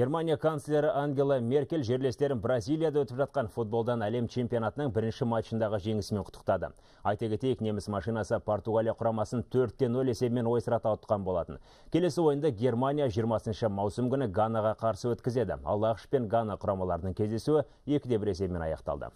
Германия канцлері Ангела Меркель жерлестерін Бразилияда өтіп жатқан футболдан әлем чемпионатының бірінші матчындағы жеңісімен құттықтады. Айта кетейік, неміс машинасы Португалия құрамасын 4-0 есебімен ойсырата ұтқан болатын. Келесі ойында Германия 20 маусым күні Ганаға қарсы өткізеді. Аллағыш пен Гана құрамаларының кездесуі 2-1 есебімен аяқталды.